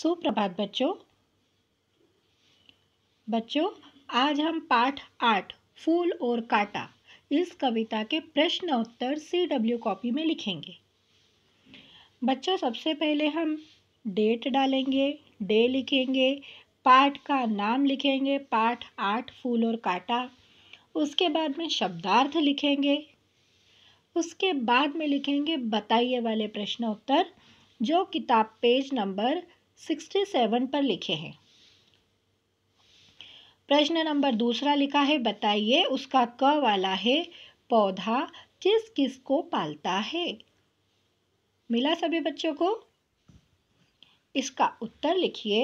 सुप्रभात बच्चों बच्चों आज हम पाठ आठ फूल और काटा इस कविता के प्रश्न उत्तर सी डब्ल्यू कॉपी में लिखेंगे बच्चों सबसे पहले हम डेट डालेंगे डे लिखेंगे पाठ का नाम लिखेंगे पाठ आठ फूल और काटा उसके बाद में शब्दार्थ लिखेंगे उसके बाद में लिखेंगे बताइए वाले प्रश्न उत्तर जो किताब पेज नंबर सिक्सटी सेवन पर लिखे हैं प्रश्न नंबर दूसरा लिखा है बताइए उसका क वाला है पौधा किस किस को पालता है मिला सभी बच्चों को इसका उत्तर लिखिए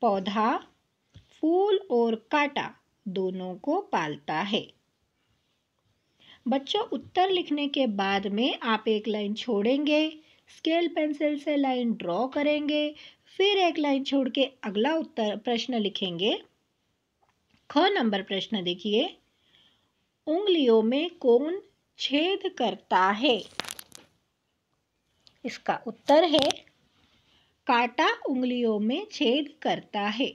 पौधा फूल और काटा दोनों को पालता है बच्चों उत्तर लिखने के बाद में आप एक लाइन छोड़ेंगे स्केल पेंसिल से लाइन ड्रॉ करेंगे फिर एक लाइन छोड़ के अगला उत्तर प्रश्न लिखेंगे ख नंबर प्रश्न देखिए उंगलियों में कौन छेद करता है इसका उत्तर है काटा उंगलियों में छेद करता है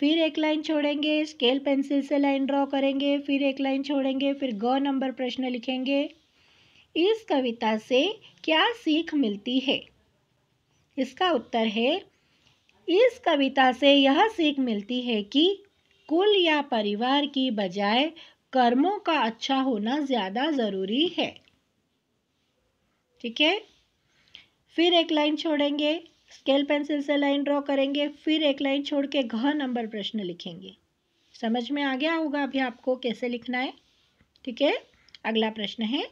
फिर एक लाइन छोड़ेंगे स्केल पेंसिल से लाइन ड्रॉ करेंगे फिर एक लाइन छोड़ेंगे फिर ग नंबर प्रश्न लिखेंगे इस कविता से क्या सीख मिलती है इसका उत्तर है इस कविता से यह सीख मिलती है कि कुल या परिवार की बजाय कर्मों का अच्छा होना ज़्यादा ज़रूरी है ठीक है फिर एक लाइन छोड़ेंगे स्केल पेंसिल से लाइन ड्रॉ करेंगे फिर एक लाइन छोड़ के घ नंबर प्रश्न लिखेंगे समझ में आ गया होगा अभी आपको कैसे लिखना है ठीक है अगला प्रश्न है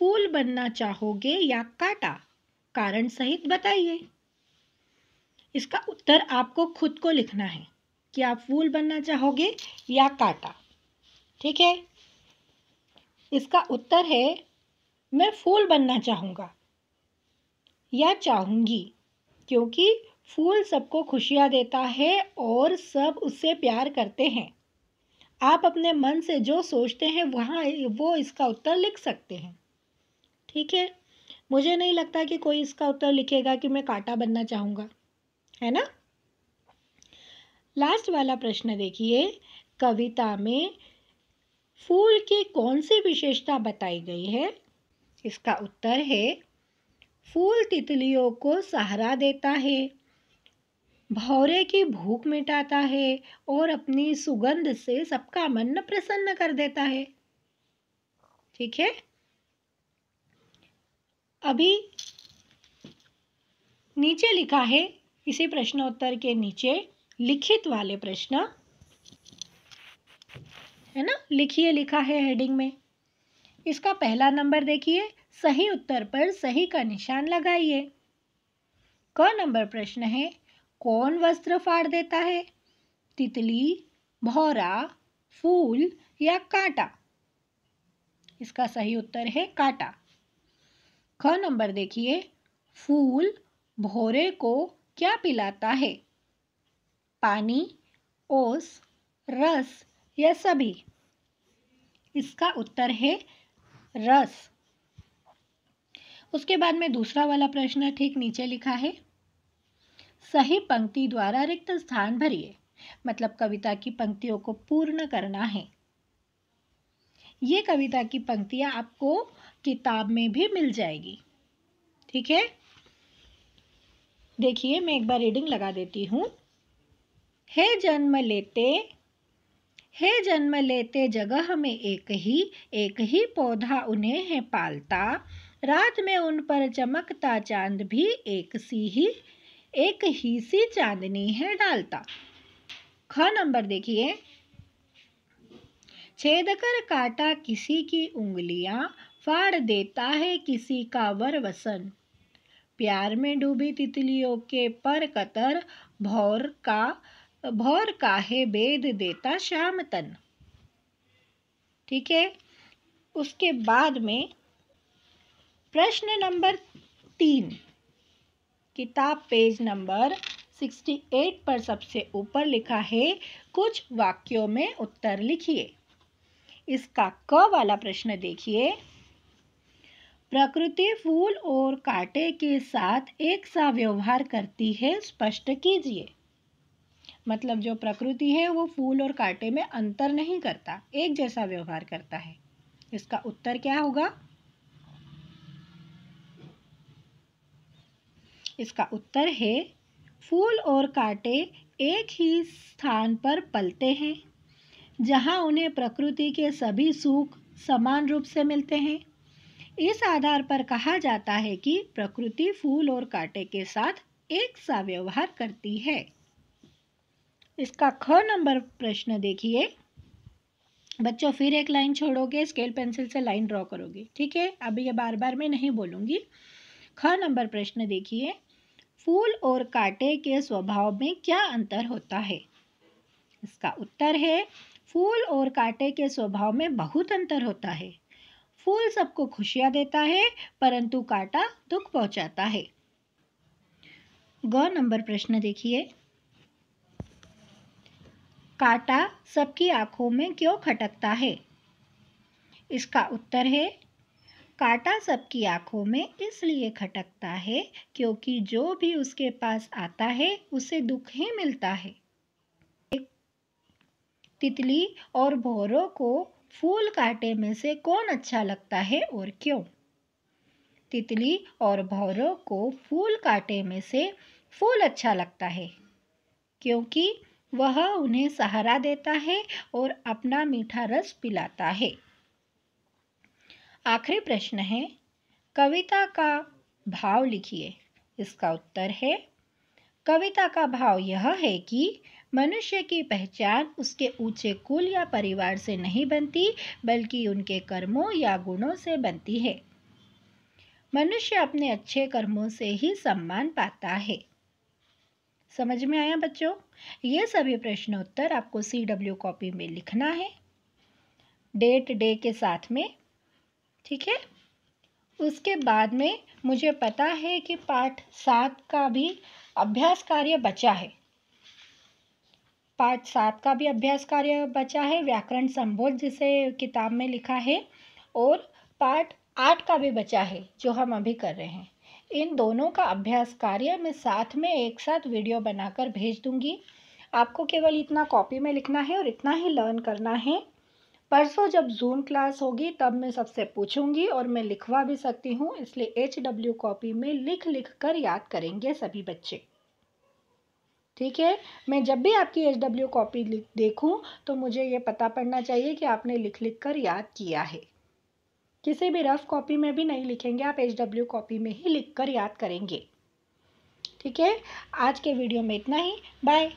फूल बनना चाहोगे या काटा कारण सहित बताइए इसका उत्तर आपको खुद को लिखना है कि आप फूल बनना चाहोगे या काटा ठीक है इसका उत्तर है मैं फूल बनना चाहूँगा या चाहूँगी क्योंकि फूल सबको खुशियाँ देता है और सब उससे प्यार करते हैं आप अपने मन से जो सोचते हैं वहाँ वो इसका उत्तर लिख सकते हैं ठीक है मुझे नहीं लगता कि कोई इसका उत्तर लिखेगा कि मैं कांटा बनना चाहूँगा है ना लास्ट वाला प्रश्न देखिए कविता में फूल की कौन सी विशेषता बताई गई है इसका उत्तर है फूल तितलियों को सहारा देता है भौरे की भूख मिटाता है और अपनी सुगंध से सबका मन प्रसन्न कर देता है ठीक है अभी नीचे लिखा है इसी प्रश्नोत्तर के नीचे लिखित वाले प्रश्न है ना लिखिए लिखा है हेडिंग में इसका पहला नंबर देखिए सही उत्तर पर सही का निशान लगाइए क नंबर प्रश्न है कौन वस्त्र फाड़ देता है तितली भौरा फूल या कांटा इसका सही उत्तर है कांटा ख नंबर देखिए फूल भोरे को क्या पिलाता है पानी ओस रस या सभी इसका उत्तर है रस उसके बाद में दूसरा वाला प्रश्न ठीक नीचे लिखा है सही पंक्ति द्वारा रिक्त स्थान भरिए मतलब कविता की पंक्तियों को पूर्ण करना है ये कविता की पंक्तियाँ आपको किताब में भी मिल जाएगी ठीक है देखिए मैं एक बार रीडिंग लगा देती हूँ हे जन्म लेते हे जन्म लेते जगह में एक ही एक ही पौधा उन्हें है पालता रात में उन पर चमकता चांद भी एक सी ही एक ही सी चांदनी है डालता ख नंबर देखिए छेद कर काटा किसी की उंगलियां फाड़ देता है किसी का वर वसन प्यार में डूबी तितलियों के पर कतर भौर का भौर का है बेद देता श्याम तन ठीक है उसके बाद में प्रश्न नंबर तीन किताब पेज नंबर 68 पर सबसे ऊपर लिखा है कुछ वाक्यों में उत्तर लिखिए इसका क वाला प्रश्न देखिए प्रकृति फूल और कांटे के साथ एक सा व्यवहार करती है स्पष्ट कीजिए मतलब जो प्रकृति है वो फूल और कांटे में अंतर नहीं करता एक जैसा व्यवहार करता है इसका उत्तर क्या होगा इसका उत्तर है फूल और कांटे एक ही स्थान पर पलते हैं जहाँ उन्हें प्रकृति के सभी सुख समान रूप से मिलते हैं इस आधार पर कहा जाता है कि प्रकृति फूल और कांटे के साथ एक सा व्यवहार करती है इसका ख नंबर प्रश्न देखिए बच्चों फिर एक लाइन छोड़ोगे स्केल पेंसिल से लाइन ड्रॉ करोगे ठीक है अभी ये बार बार मैं नहीं बोलूंगी ख नंबर प्रश्न देखिए फूल और कांटे के स्वभाव में क्या अंतर होता है इसका उत्तर है फूल और कांटे के स्वभाव में बहुत अंतर होता है फूल सबको खुशियाँ देता है परंतु कांटा दुख पहुँचाता है ग नंबर प्रश्न देखिए कांटा सबकी आंखों में क्यों खटकता है इसका उत्तर है कांटा सबकी आंखों में इसलिए खटकता है क्योंकि जो भी उसके पास आता है उसे दुख ही मिलता है तितली और भौरों को फूल काटे में से कौन अच्छा लगता है और क्यों तितली और भौरों को फूल काटे में से फूल अच्छा लगता है क्योंकि वह उन्हें सहारा देता है और अपना मीठा रस पिलाता है आखिरी प्रश्न है कविता का भाव लिखिए इसका उत्तर है कविता का भाव यह है कि मनुष्य की पहचान उसके ऊंचे कुल या परिवार से नहीं बनती बल्कि उनके कर्मों या गुणों से बनती है मनुष्य अपने अच्छे कर्मों से ही सम्मान पाता है समझ में आया बच्चों ये सभी प्रश्नोत्तर आपको सी डब्ल्यू कॉपी में लिखना है डेट डे के साथ में ठीक है उसके बाद में मुझे पता है कि पाठ सात का भी अभ्यास कार्य बचा है पाठ सात का भी अभ्यास कार्य बचा है व्याकरण संबोध जिसे किताब में लिखा है और पाठ आठ का भी बचा है जो हम अभी कर रहे हैं इन दोनों का अभ्यास कार्य मैं साथ में एक साथ वीडियो बनाकर भेज दूंगी आपको केवल इतना कॉपी में लिखना है और इतना ही लर्न करना है परसों जब जूम क्लास होगी तब मैं सबसे पूछूंगी और मैं लिखवा भी सकती हूँ इसलिए एच डब्ल्यू कॉपी में लिख लिख कर याद करेंगे सभी बच्चे ठीक है मैं जब भी आपकी एच डब्ल्यू कॉपी देखूं तो मुझे ये पता पड़ना चाहिए कि आपने लिख लिख कर याद किया है किसी भी रफ़ कॉपी में भी नहीं लिखेंगे आप एच डब्ल्यू कॉपी में ही लिख कर याद करेंगे ठीक है आज के वीडियो में इतना ही बाय